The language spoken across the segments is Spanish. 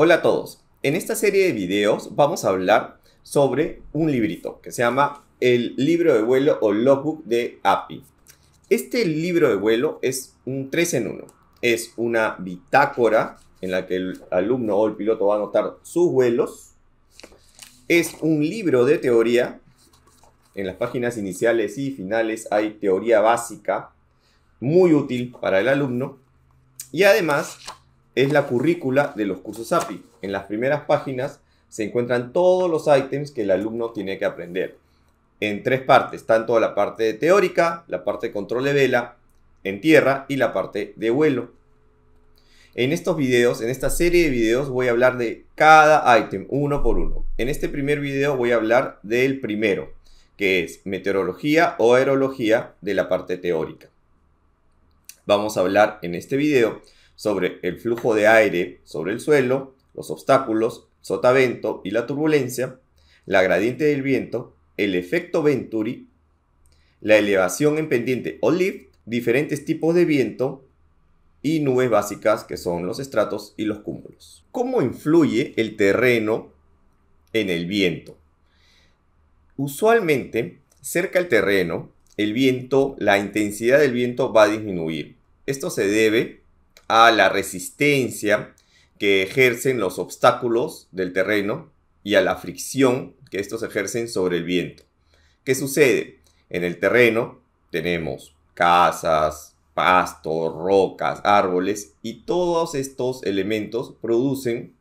Hola a todos. En esta serie de videos vamos a hablar sobre un librito que se llama El libro de vuelo o logbook de API. Este libro de vuelo es un 3 en 1. Es una bitácora en la que el alumno o el piloto va a anotar sus vuelos. Es un libro de teoría. En las páginas iniciales y finales hay teoría básica, muy útil para el alumno. Y además es la currícula de los cursos API. En las primeras páginas se encuentran todos los ítems que el alumno tiene que aprender. En tres partes, tanto la parte teórica, la parte de control de vela, en tierra y la parte de vuelo. En estos videos, en esta serie de videos voy a hablar de cada ítem uno por uno. En este primer video voy a hablar del primero, que es meteorología o aerología de la parte teórica. Vamos a hablar en este video sobre el flujo de aire sobre el suelo, los obstáculos, sotavento y la turbulencia, la gradiente del viento, el efecto Venturi, la elevación en pendiente o lift, diferentes tipos de viento y nubes básicas que son los estratos y los cúmulos. ¿Cómo influye el terreno en el viento? Usualmente, cerca al terreno, el viento, la intensidad del viento va a disminuir. Esto se debe a la resistencia que ejercen los obstáculos del terreno y a la fricción que estos ejercen sobre el viento. ¿Qué sucede? En el terreno tenemos casas, pastos, rocas, árboles y todos estos elementos producen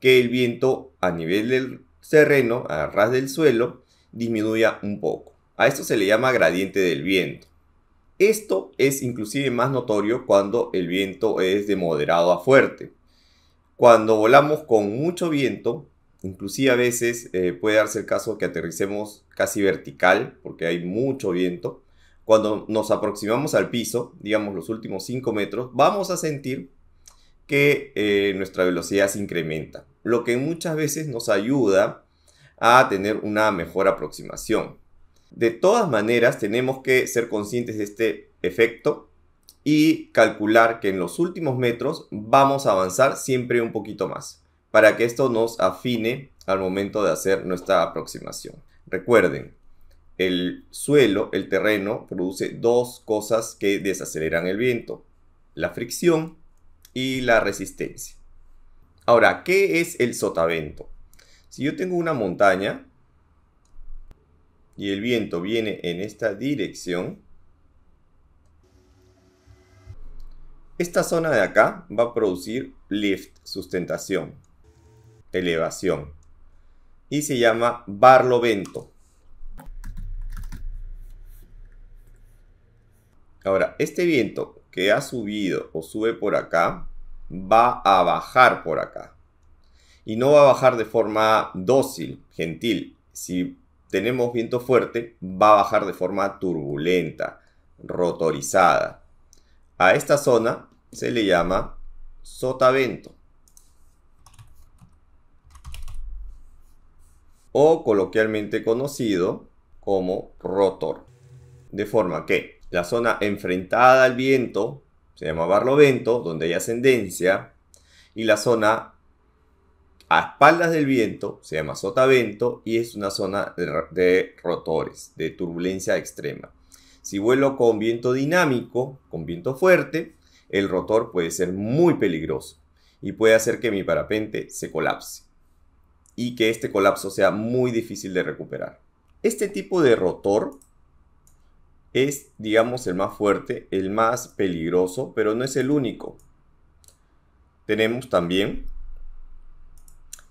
que el viento a nivel del terreno, a ras del suelo, disminuya un poco. A esto se le llama gradiente del viento. Esto es inclusive más notorio cuando el viento es de moderado a fuerte. Cuando volamos con mucho viento, inclusive a veces eh, puede darse el caso que aterricemos casi vertical porque hay mucho viento. Cuando nos aproximamos al piso, digamos los últimos 5 metros, vamos a sentir que eh, nuestra velocidad se incrementa, lo que muchas veces nos ayuda a tener una mejor aproximación. De todas maneras, tenemos que ser conscientes de este efecto y calcular que en los últimos metros vamos a avanzar siempre un poquito más para que esto nos afine al momento de hacer nuestra aproximación. Recuerden, el suelo, el terreno, produce dos cosas que desaceleran el viento, la fricción y la resistencia. Ahora, ¿qué es el sotavento? Si yo tengo una montaña, y el viento viene en esta dirección, esta zona de acá va a producir lift, sustentación, elevación. Y se llama barlovento. Ahora, este viento que ha subido o sube por acá, va a bajar por acá. Y no va a bajar de forma dócil, gentil. Si tenemos viento fuerte, va a bajar de forma turbulenta, rotorizada. A esta zona se le llama sotavento. O coloquialmente conocido como rotor. De forma que la zona enfrentada al viento se llama barlovento, donde hay ascendencia, y la zona a espaldas del viento, se llama sotavento y es una zona de, rotores, de turbulencia extrema. Si vuelo con viento dinámico, con viento fuerte, el rotor puede ser muy peligroso y puede hacer que mi parapente se colapse y que este colapso sea muy difícil de recuperar. Este tipo de rotor es, digamos, el más fuerte, el más peligroso, pero no es el único. Tenemos también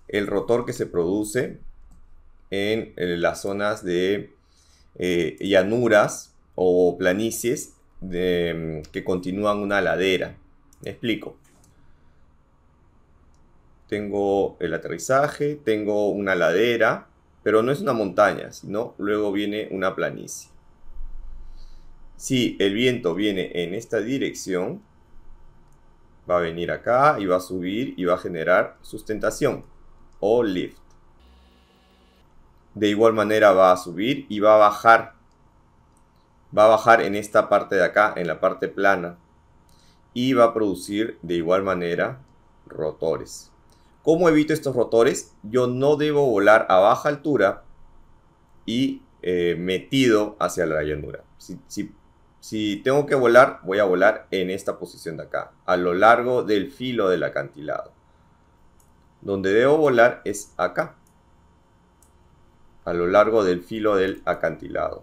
el rotor que se produce en, eh, las zonas de eh, llanuras o planicies mm, que continúan una ladera. Me explico. Tengo el aterrizaje, tengo una ladera, pero no es una montaña, sino luego viene una planicie. Si el viento viene en esta dirección, va a venir acá y va a subir y va a generar sustentación o lift. De igual manera va a subir y va a bajar. Va a bajar en esta parte de acá, en la parte plana. Y va a producir de igual manera rotores. ¿Cómo evito estos rotores? Yo no debo volar a baja altura y eh, metido hacia la llanura. si tengo que volar, voy a volar en esta posición de acá, a lo largo del filo del acantilado. Donde debo volar es acá, a lo largo del filo del acantilado.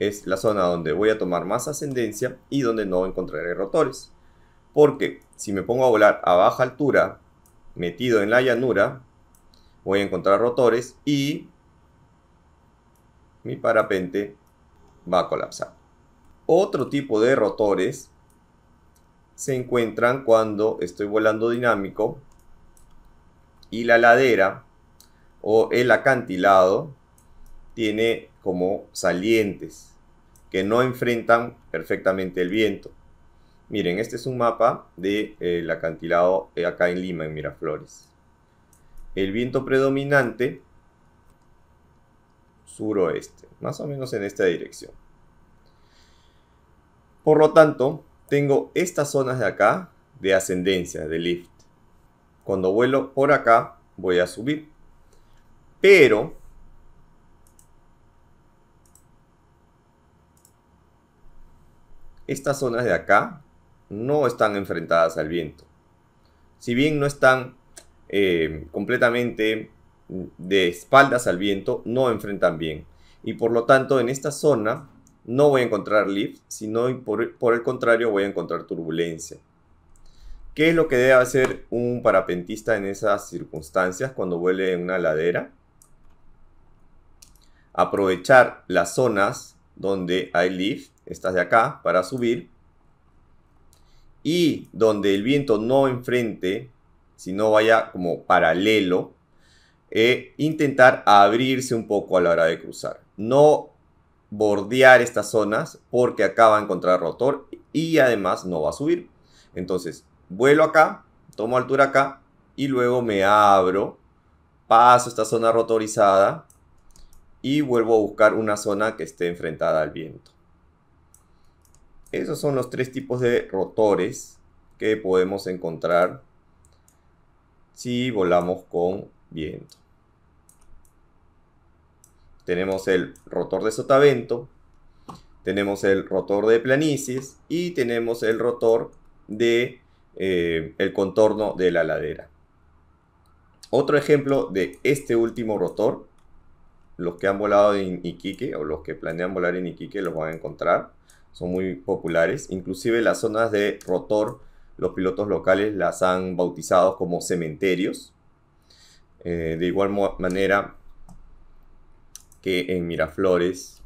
Es la zona donde voy a tomar más ascendencia y donde no encontraré rotores. Porque si me pongo a volar a baja altura, metido en la llanura, voy a encontrar rotores y mi parapente va a colapsar. Otro tipo de rotores se encuentran cuando estoy volando dinámico y la ladera o el acantilado tiene como salientes que no enfrentan perfectamente el viento. Miren, este es un mapa del de, eh, acantilado eh, acá en Lima, en Miraflores. El viento predominante, suroeste, más o menos en esta dirección. Por lo tanto, tengo estas zonas de acá de ascendencia, de lift. Cuando vuelo por acá, voy a subir. Pero, estas zonas de acá no están enfrentadas al viento. Si bien no están eh, completamente de espaldas al viento, no enfrentan bien. Y por lo tanto, en esta zona no voy a encontrar lift, sino por, el contrario voy a encontrar turbulencia. ¿Qué es lo que debe hacer un parapentista en esas circunstancias cuando vuele en una ladera? Aprovechar las zonas donde hay lift, estas de acá, para subir. Y donde el viento no enfrente, sino vaya como paralelo, e intentar abrirse un poco a la hora de cruzar. No bordear estas zonas porque acaba va encontrar rotor y además no va a subir. Entonces, vuelo acá, tomo altura acá y luego me abro, paso esta zona rotorizada y vuelvo a buscar una zona que esté enfrentada al viento. Esos son los tres tipos de rotores que podemos encontrar si volamos con viento tenemos el rotor de sotavento, tenemos el rotor de planicies y tenemos el rotor de eh, el contorno de la ladera. Otro ejemplo de este último rotor, los que han volado en Iquique o los que planean volar en Iquique los van a encontrar, son muy populares, inclusive las zonas de rotor los pilotos locales las han bautizado como cementerios. Eh, de igual manera, que en Miraflores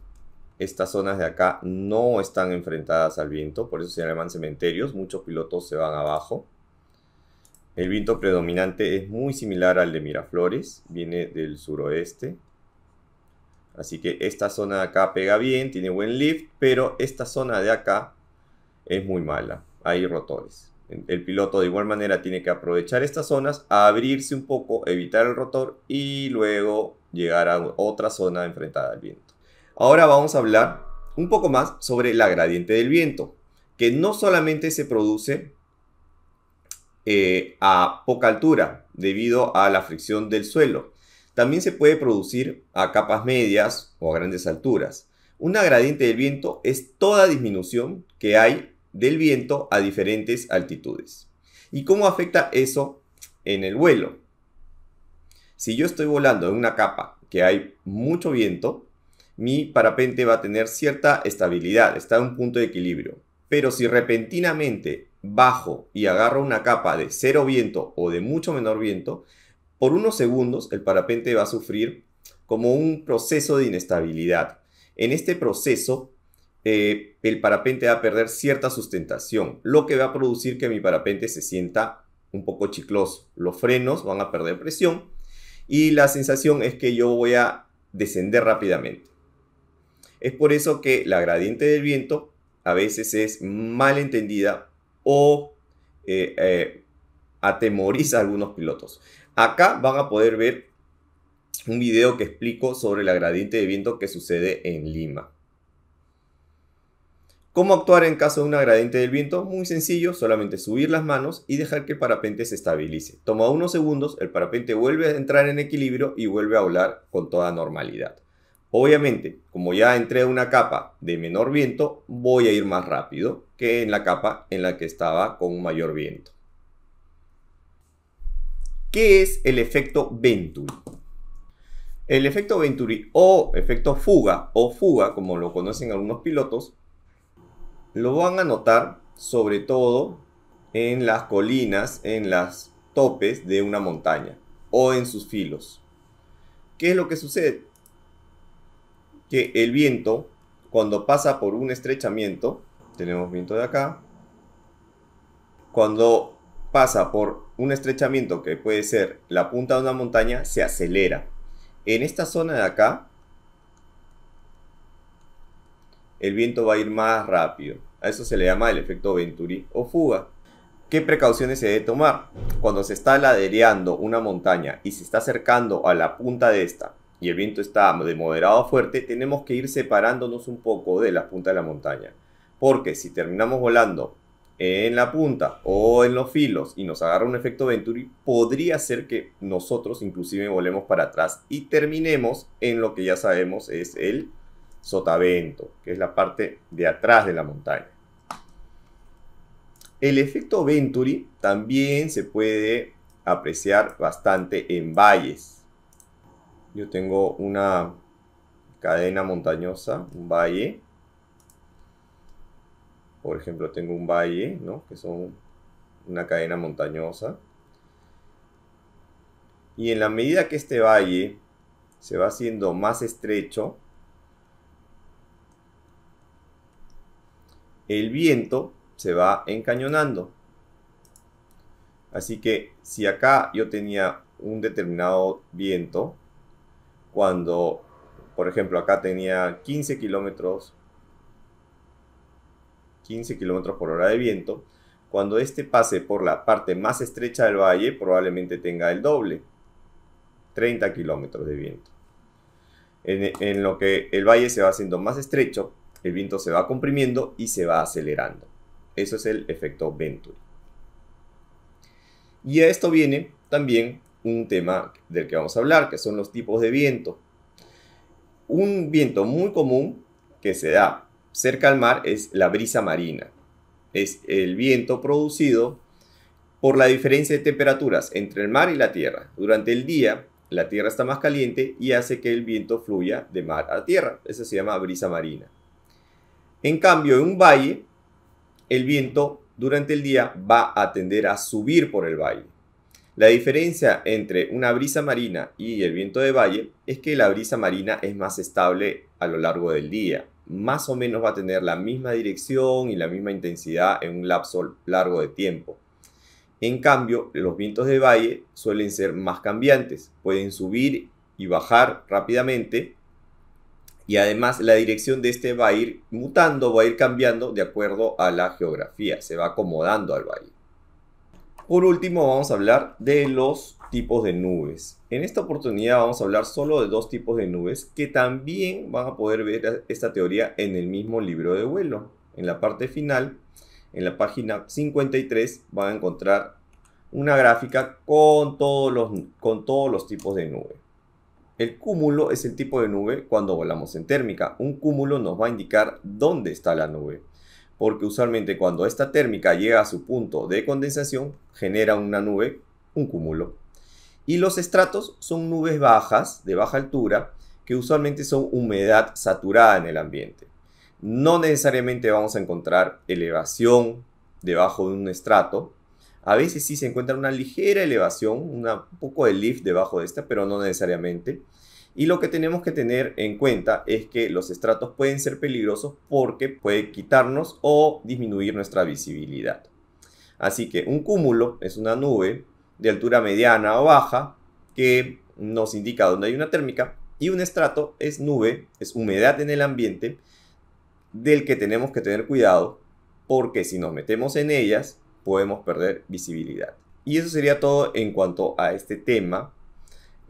estas zonas de acá no están enfrentadas al viento, por eso se llaman cementerios, muchos pilotos se van abajo. El viento predominante es muy similar al de Miraflores, viene del suroeste. Así que esta zona de acá pega bien, tiene buen lift, pero esta zona de acá es muy mala, hay rotores. El piloto de igual manera tiene que aprovechar estas zonas, abrirse un poco, evitar el rotor y luego llegar a otra zona enfrentada al viento. Ahora vamos a hablar un poco más sobre la gradiente del viento, que no solamente se produce eh, a poca altura debido a la fricción del suelo, también se puede producir a capas medias o a grandes alturas. Una gradiente del viento es toda disminución que hay del viento a diferentes altitudes. ¿Y cómo afecta eso en el vuelo? Si yo estoy volando en una capa que hay mucho viento, mi parapente va a tener cierta estabilidad, está en un punto de equilibrio. Pero si repentinamente bajo y agarro una capa de cero viento o de mucho menor viento, por unos segundos el parapente va a sufrir como un proceso de inestabilidad. En este proceso, eh, el parapente va a perder cierta sustentación, lo que va a producir que mi parapente se sienta un poco chicloso. Los frenos van a perder presión y la sensación es que yo voy a descender rápidamente. Es por eso que la gradiente del viento a veces es mal entendida o eh, eh, atemoriza a algunos pilotos. Acá van a poder ver un video que explico sobre la gradiente de viento que sucede en Lima. ¿Cómo actuar en caso de un gradiente del viento? Muy sencillo, solamente subir las manos y dejar que el parapente se estabilice. Toma unos segundos, el parapente vuelve a entrar en equilibrio y vuelve a volar con toda normalidad. Obviamente, como ya entré a una capa de menor viento, voy a ir más rápido que en la capa en la que estaba con mayor viento. ¿Qué es el efecto Venturi? El efecto Venturi o efecto fuga o fuga, como lo conocen algunos pilotos, lo van a notar sobre todo en las colinas, en las topes de una montaña o en sus filos. ¿Qué es lo que sucede? Que el viento, cuando pasa por un estrechamiento, tenemos viento de acá, cuando pasa por un estrechamiento que puede ser la punta de una montaña, se acelera. En esta zona de acá, el viento va a ir más rápido. A eso se le llama el efecto Venturi o fuga. ¿Qué precauciones se debe tomar? Cuando se está ladereando una montaña y se está acercando a la punta de esta y el viento está de moderado a fuerte, tenemos que ir separándonos un poco de la punta de la montaña. Porque si terminamos volando en la punta o en los filos y nos agarra un efecto Venturi, podría ser que nosotros inclusive volemos para atrás y terminemos en lo que ya sabemos es el sotavento, que es la parte de atrás de la montaña. El efecto Venturi también se puede apreciar bastante en valles. Yo tengo una cadena montañosa, un valle. Por ejemplo, tengo un valle, ¿no? Que son una cadena montañosa. Y en la medida que este valle se va haciendo más estrecho, el viento se va encañonando. Así que si acá yo tenía un determinado viento, cuando, por ejemplo, acá tenía 15 kilómetros, 15 kilómetros por hora de viento, cuando este pase por la parte más estrecha del valle, probablemente tenga el doble, 30 kilómetros de viento. en lo que el valle se va haciendo más estrecho, el viento se va comprimiendo y se va acelerando. Eso es el efecto Venturi. Y a esto viene también un tema del que vamos a hablar, que son los tipos de viento. Un viento muy común que se da cerca al mar es la brisa marina. Es el viento producido por la diferencia de temperaturas entre el mar y la tierra. Durante el día, la tierra está más caliente y hace que el viento fluya de mar a tierra. Eso se llama brisa marina. En cambio, en un valle, el viento durante el día va a tender a subir por el valle. La diferencia entre una brisa marina y el viento de valle es que la brisa marina es más estable a lo largo del día. Más o menos va a tener la misma dirección y la misma intensidad en un lapso largo de tiempo. En cambio, los vientos de valle suelen ser más cambiantes, pueden subir y bajar rápidamente y además la dirección de este va a ir mutando, va a ir cambiando de acuerdo a la geografía, se va acomodando al valle. Por último vamos a hablar de los tipos de nubes. En esta oportunidad vamos a hablar solo de dos tipos de nubes que también van a poder ver esta teoría en el mismo libro de vuelo. En la parte final, en la página 53, van a encontrar una gráfica con todos los, con todos los tipos de nubes. El cúmulo es el tipo de nube cuando volamos en térmica. Un cúmulo nos va a indicar dónde está la nube, porque usualmente cuando esta térmica llega a su punto de condensación, genera una nube, un cúmulo. Y los estratos son nubes bajas, de baja altura, que usualmente son humedad saturada en el ambiente. No necesariamente vamos a encontrar elevación debajo de un estrato, a veces sí se encuentra una ligera elevación, un poco de lift debajo de esta, pero no necesariamente. Y lo que tenemos que tener en cuenta es que los estratos pueden ser peligrosos porque puede quitarnos o disminuir nuestra visibilidad. Así que un cúmulo es una nube de altura mediana o baja que nos indica dónde hay una térmica y un estrato es nube, es humedad en el ambiente del que tenemos que tener cuidado porque si nos metemos en ellas podemos perder visibilidad. Y eso sería todo en cuanto a este tema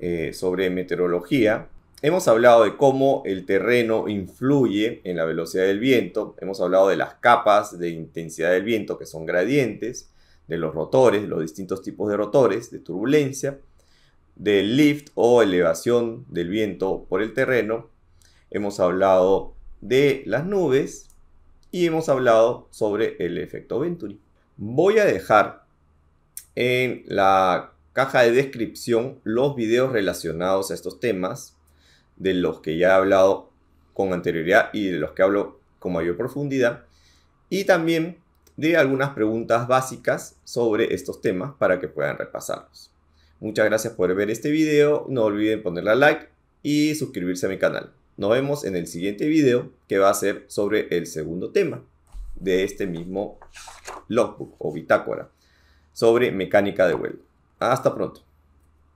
eh, sobre meteorología. Hemos hablado de cómo el terreno influye en la velocidad del viento, hemos hablado de las capas de intensidad del viento que son gradientes, de los rotores, los distintos tipos de rotores, de turbulencia, del lift o elevación del viento por el terreno, hemos hablado de las nubes y hemos hablado sobre el efecto Venturi. Voy a dejar en la caja de descripción los videos relacionados a estos temas, de los que ya he hablado con anterioridad y de los que hablo con mayor profundidad, y también de algunas preguntas básicas sobre estos temas para que puedan repasarlos. Muchas gracias por ver este video, no olviden ponerle like y suscribirse a mi canal. Nos vemos en el siguiente video que va a ser sobre el segundo tema de este mismo logbook o bitácora sobre mecánica de vuelo. Hasta pronto.